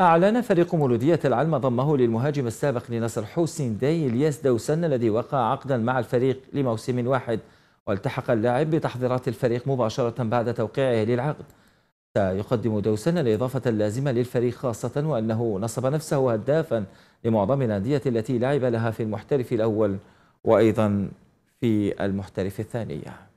أعلن فريق مولودية العلم ضمه للمهاجم السابق لنصر حسين داي الياس دوسن الذي وقع عقدا مع الفريق لموسم واحد والتحق اللاعب بتحضيرات الفريق مباشرة بعد توقيعه للعقد سيقدم دوسن الإضافة اللازمة للفريق خاصة وأنه نصب نفسه هدافا لمعظم الأندية التي لعب لها في المحترف الأول وأيضا في المحترف الثانية